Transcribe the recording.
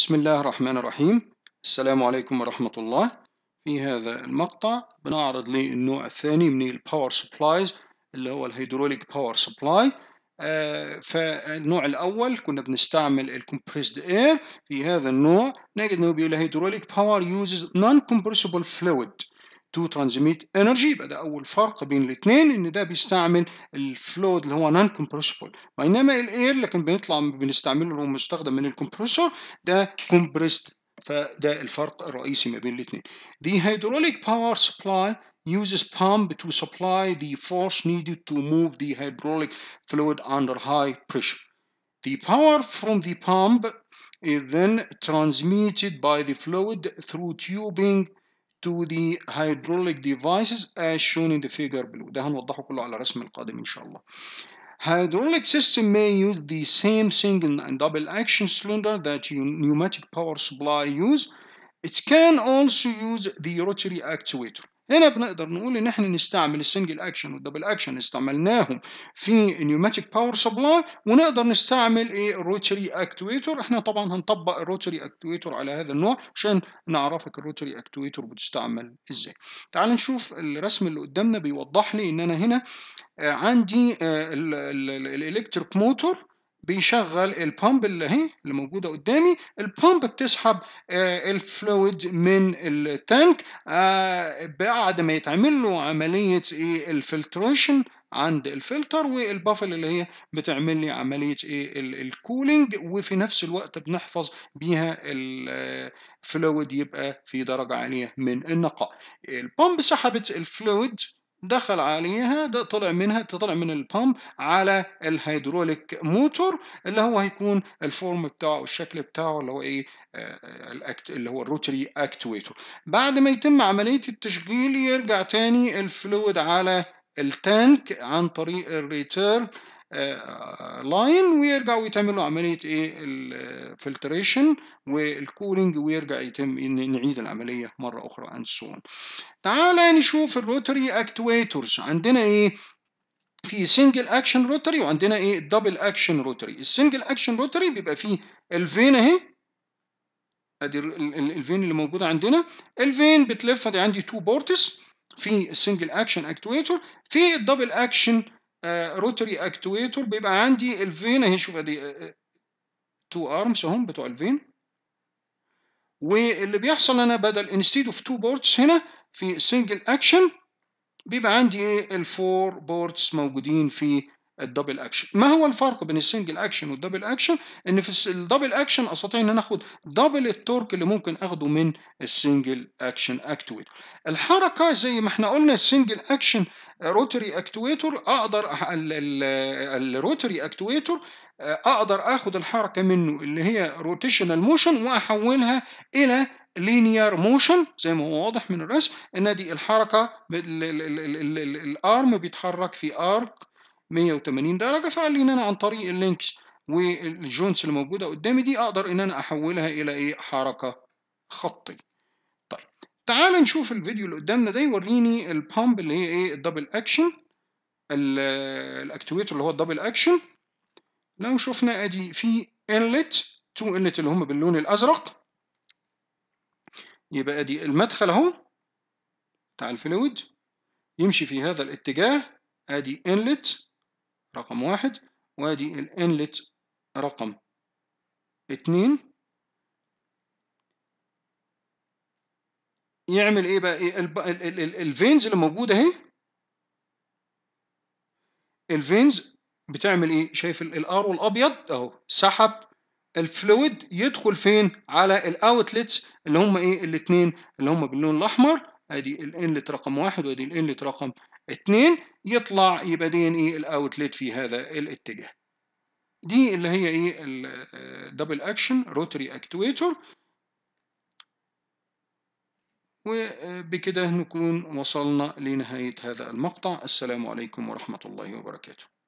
بسم الله الرحمن الرحيم السلام عليكم ورحمة الله في هذا المقطع بنعرض للنوع الثاني من الباور سبلايز اللي هو الهيدروليك باور سبلاي فالنوع الأول كنا بنستعمل الكمبريسد اير في هذا النوع نجد إنه بيقول هيدروليك باور يوزز نون كومبريسبل فلويد تو ترانزميت انرجي يبقى ده اول فرق بين الاثنين ان ده بيستعمل الفلويد اللي هو نون كومبريسبل بينما الاير لكن بيطلع بنستعمله اللي هو مستخدم من الكمبريسور ده كومبريست فده الفرق الرئيسي ما بين الاثنين The hydraulic power supply uses pump to supply the force needed to move the hydraulic fluid under high pressure. The power from the pump is then transmitted by the fluid through tubing to the hydraulic devices as shown in the figure below ده هنوضحه كله على الرسم القادم إن شاء الله Hydraulic system may use the same single and double action cylinder that pneumatic power supply use. It can also use the rotary actuator. هنا بنقدر نقول ان احنا نستعمل السنجل اكشن والدبل اكشن استعملناهم في نيوماتيك باور سبلاي ونقدر نستعمل ايه الروتري اكتويتور احنا طبعا هنطبق الروتري اكتويتور على هذا النوع عشان نعرفك الروتري اكتويتور بتستعمل ازاي تعال نشوف الرسم اللي قدامنا بيوضح لي ان انا هنا عندي آه، الالكتريك موتور بيشغل البامب اللي اهي اللي موجوده قدامي البامب بتسحب آه، الفلويد من التانك آه، بعد ما يتعمل له عمليه ايه الفلتريشن عند الفلتر والبافل اللي هي بتعمل لي عمليه ايه الكولينج وفي نفس الوقت بنحفظ بيها الفلويد آه، يبقى في درجه عاليه من النقاء البامب سحبت الفلويد دخل عليها ده طلع منها تطلع من البامب على الهيدروليك موتور اللي هو هيكون الفورم بتاعه الشكل بتاعه اللي هو ايه آه، اللي هو الروتري اكتويتور بعد ما يتم عمليه التشغيل يرجع تاني الفلويد على التانك عن طريق الريتيرن لاين آه، ويرجعوا يتعملوا عملية ايه الفلتريشن والكولينج ويرجع يتم نعيد العملية مرة أخرى اند سو تعال تعالى نشوف الروتري اكتويتورز عندنا ايه في سنجل اكشن روتري وعندنا ايه دبل اكشن روتري السنجل اكشن روتري بيبقى فيه الفين اهي ادي الفين اللي موجوده عندنا الفين بتلف عندي تو بورتس في السنجل اكشن اكتويتور في الدبل اكشن آه، روتري اكتويتور بيبقى عندي الفين اهي شوف ادي تو ارمز آه، اهم بتوع الفين واللي بيحصل انا بدل انستيد اوف تو بورتس هنا في سنجل اكشن بيبقى عندي ايه الفور بورتس موجودين في الدبل اكشن ما هو الفرق بين السنجل اكشن والدبل اكشن ان في الدبل اكشن استطيع ان انا اخد دبل التورك اللي ممكن اخده من السنجل اكشن اكتويتر الحركه زي ما احنا قلنا السنجل اكشن روتري اكتويتر اقدر الروتري اكتويتر آه، اقدر اخد الحركه منه اللي هي روتيشنال موشن واحولها الى لينير موشن زي ما هو واضح من الرسم ان دي الحركه الارم بيتحرك في ارك 180 درجة فقال أنا عن طريق اللينكس والجونس اللي موجودة قدامي دي أقدر إن أنا أحولها إلى إيه حركة خطي طيب تعال نشوف الفيديو اللي قدامنا ده يوريني البامب اللي هي إيه الدبل أكشن الأكتويتر اللي هو الدبل أكشن لو شفنا أدي في إنلت تو إنلت اللي هم باللون الأزرق يبقى أدي المدخل أهو بتاع الفلويد يمشي في هذا الاتجاه أدي إنلت رقم واحد وادي الانلت رقم اتنين يعمل ايه بقى إيه الفينز اللي موجوده اهي الفينز بتعمل ايه شايف الار الابيض اهو سحب الفلويد يدخل فين على الاوتلتس اللي هم ايه الاثنين اللي هم باللون الاحمر ادي الانلت رقم واحد وادي الانلت رقم اتنين يطلع يبقى دي ان ايه الاوتلت في هذا الاتجاه دي اللي هي ايه الدبل اكشن روتري اكتويتر وبكده نكون وصلنا لنهاية هذا المقطع السلام عليكم ورحمة الله وبركاته